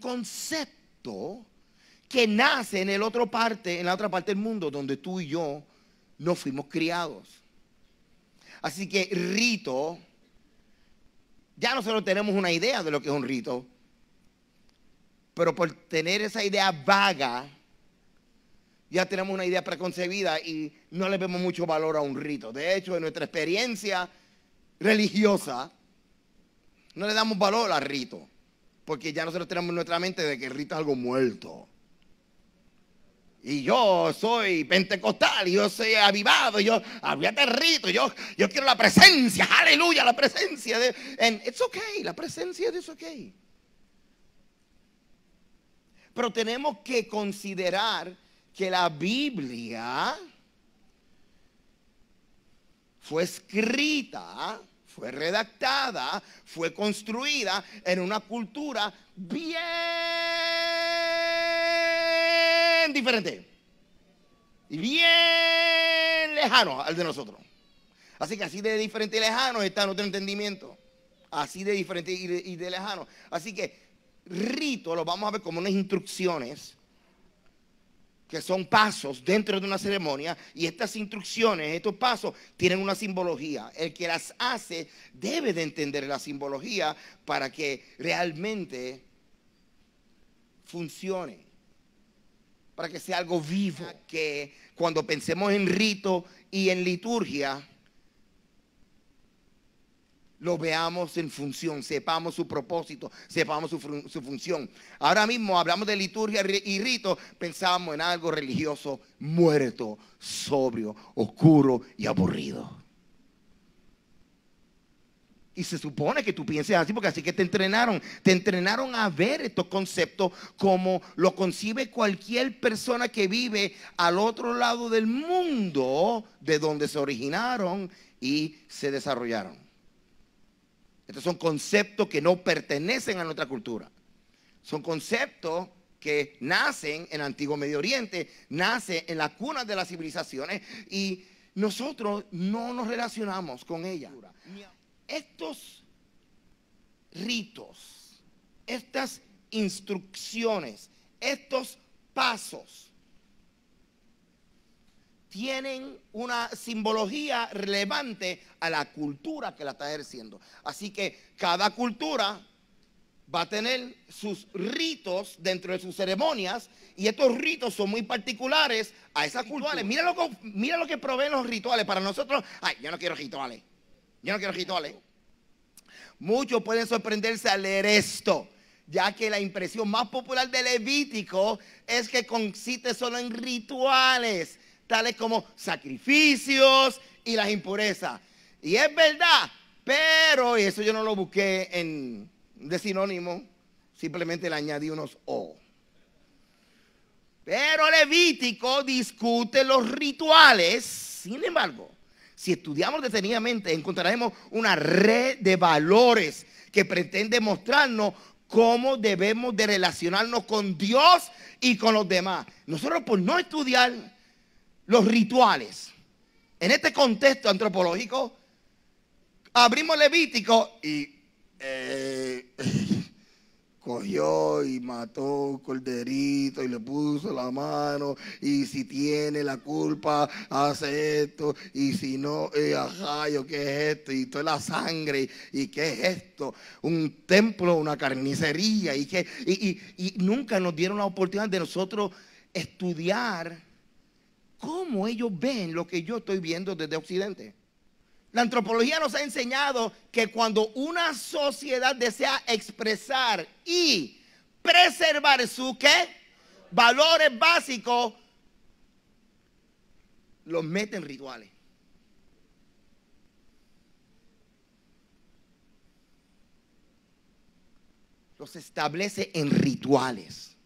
concepto que nace en, el otro parte, en la otra parte del mundo donde tú y yo no fuimos criados. Así que rito, ya nosotros tenemos una idea de lo que es un rito, pero por tener esa idea vaga, ya tenemos una idea preconcebida y no le vemos mucho valor a un rito. De hecho, en nuestra experiencia religiosa, no le damos valor al rito. Porque ya nosotros tenemos en nuestra mente de que el rito es algo muerto. Y yo soy pentecostal, yo soy avivado, yo de rito, yo, yo quiero la presencia, aleluya, la presencia de. es it's okay, la presencia es okay. Pero tenemos que considerar que la Biblia fue escrita fue redactada, fue construida en una cultura bien diferente y bien lejano al de nosotros. Así que así de diferente y lejano está nuestro entendimiento. Así de diferente y de, lejano. Así que rito lo vamos a ver como unas instrucciones que son pasos dentro de una ceremonia y estas instrucciones, estos pasos tienen una simbología. El que las hace debe de entender la simbología para que realmente funcione, para que sea algo vivo, que cuando pensemos en rito y en liturgia, lo veamos en función, sepamos su propósito, sepamos su, función. Ahora mismo hablamos de liturgia y rito, pensamos en algo religioso muerto, sobrio, oscuro y aburrido. Y se supone que tú pienses así, porque así que te entrenaron. Te entrenaron a ver estos conceptos como lo concibe cualquier persona que vive al otro lado del mundo de donde se originaron y se desarrollaron. Estos son conceptos que no pertenecen a nuestra cultura. Son conceptos que nacen en el antiguo Medio Oriente, nacen en la cuna de las civilizaciones y nosotros no nos relacionamos con ella. Estos ritos, estas instrucciones, estos pasos tienen una simbología relevante a la cultura que la está ejerciendo. Así que cada cultura va a tener sus ritos dentro de sus ceremonias y estos ritos son muy particulares a esas culturas. Mira lo, que, mira proveen los rituales. Para nosotros, ay, yo no quiero rituales. Yo no quiero rituales. Muchos pueden sorprenderse al leer esto ya que la impresión más popular del Levítico es que consiste solo en rituales tales como sacrificios y las impurezas. Y es verdad, pero, y eso yo no lo busqué en, de sinónimo, simplemente le añadí unos O. Pero Levítico discute los rituales, sin embargo, si estudiamos detenidamente encontraremos una red de valores que pretende mostrarnos cómo debemos de relacionarnos con Dios y con los demás. Nosotros por no estudiar los rituales. En este contexto antropológico, abrimos Levítico y eh, cogió y mató un corderito y le puso la mano y si tiene la culpa hace esto y si no, eh, qué es esto y toda la sangre y qué es esto, un templo, una carnicería y que y nunca nos dieron la oportunidad de nosotros estudiar ¿Cómo ellos ven lo que yo estoy viendo desde Occidente? La antropología nos ha enseñado que cuando una sociedad desea expresar y preservar su ¿qué? valores básicos, los mete en rituales. Los establece en rituales.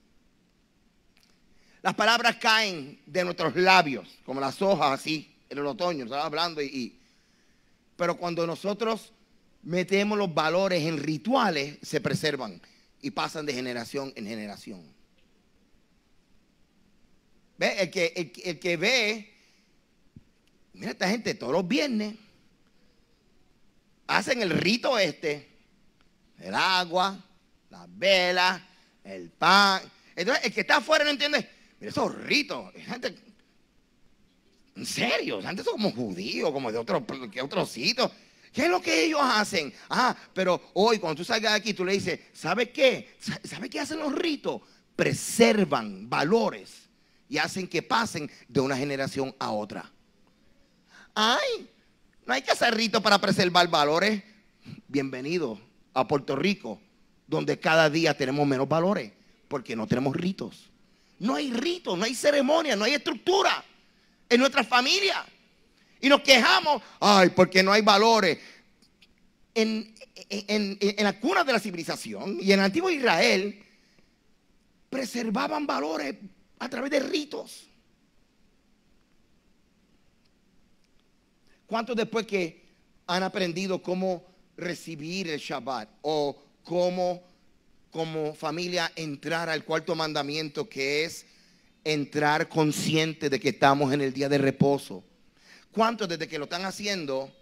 Las palabras caen de nuestros labios, como las hojas así, en el otoño, estaba hablando y, Pero cuando nosotros metemos los valores en rituales, se preservan y pasan de generación en generación. ¿Ve? El que, que ve, mira esta gente, todos los viernes hacen el rito este, el agua, las velas, el pan. Entonces, el que está afuera no entiende, esos ritos. Gente, en serio, antes son como judíos, como de otro, que ¿Qué es lo que ellos hacen? Ah, pero hoy cuando tú salgas de aquí, tú le dices, ¿sabe qué? ¿Sabe qué hacen los ritos? Preservan valores y hacen que pasen de una generación a otra. Ay, no hay que hacer ritos para preservar valores. Bienvenido a Puerto Rico, donde cada día tenemos menos valores, porque no tenemos ritos. No hay ritos, no hay ceremonia, no hay estructura en nuestra familia. Y nos quejamos, ay, porque no hay valores. En, la cuna de la civilización y en el antiguo Israel preservaban valores a través de ritos. ¿Cuántos después que han aprendido cómo recibir el Shabbat o cómo como familia entrar al cuarto mandamiento que es entrar consciente de que estamos en el día de reposo. ¿Cuántos desde que lo están haciendo,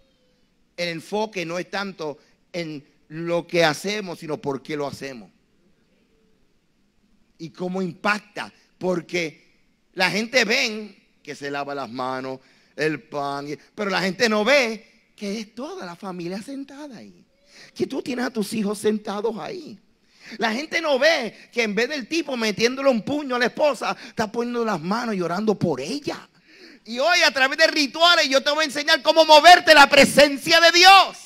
el enfoque no es tanto en lo que hacemos, sino por qué lo hacemos? Y cómo impacta, porque la gente ven que se lava las manos, el pan, pero la gente no ve que es toda la familia sentada ahí, que tú tienes a tus hijos sentados ahí. La gente no ve que en vez del tipo metiéndole un puño a la esposa, está poniendo las manos y orando por ella. Y hoy a través de rituales yo te voy a enseñar cómo moverte la presencia de Dios.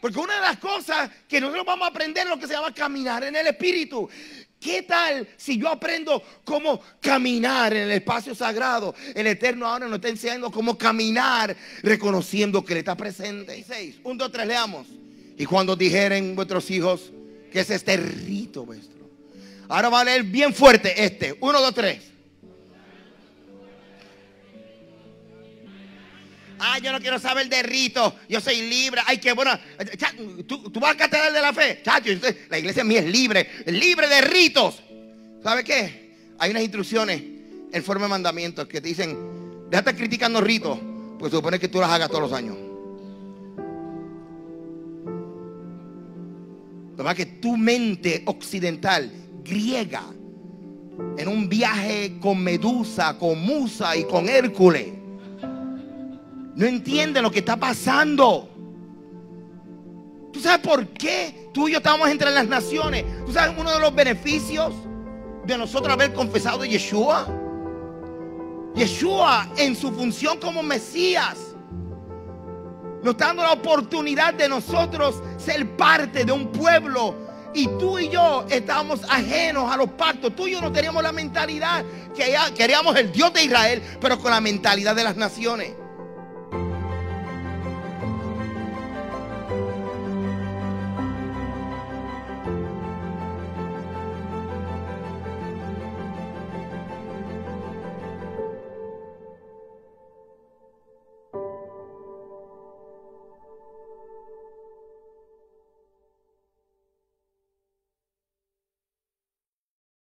Porque una de las cosas que nosotros vamos a aprender es lo que se llama caminar en el Espíritu. ¿Qué tal si yo aprendo cómo caminar en el espacio sagrado? El Eterno ahora nos está enseñando cómo caminar reconociendo que Él está presente. 6, 1, 2, leamos. Y cuando dijeren vuestros hijos, que es este rito vuestro. Ahora va a leer bien fuerte este. Uno, dos, tres. Ah, yo no quiero saber de rito. Yo soy libre. Ay, qué bueno. ¿Tú, vas a catedral de la fe. Chacho, la iglesia mía es libre. Libre de ritos. ¿Sabe qué? Hay unas instrucciones en forma de mandamientos que te dicen, déjate criticando ritos, Pues supone que tú las hagas todos los años. Nomás que tu mente occidental, griega, en un viaje con Medusa, con Musa y con Hércules, no entiende lo que está pasando. ¿Tú sabes por qué tú y yo estamos entre las naciones? ¿Tú sabes uno de los beneficios de nosotros haber confesado a Yeshua? Yeshua en su función como Mesías nos está dando la oportunidad de nosotros ser parte de un pueblo. Y tú y yo estábamos ajenos a los pactos. Tú y yo no teníamos la mentalidad que queríamos el Dios de Israel, pero con la mentalidad de las naciones.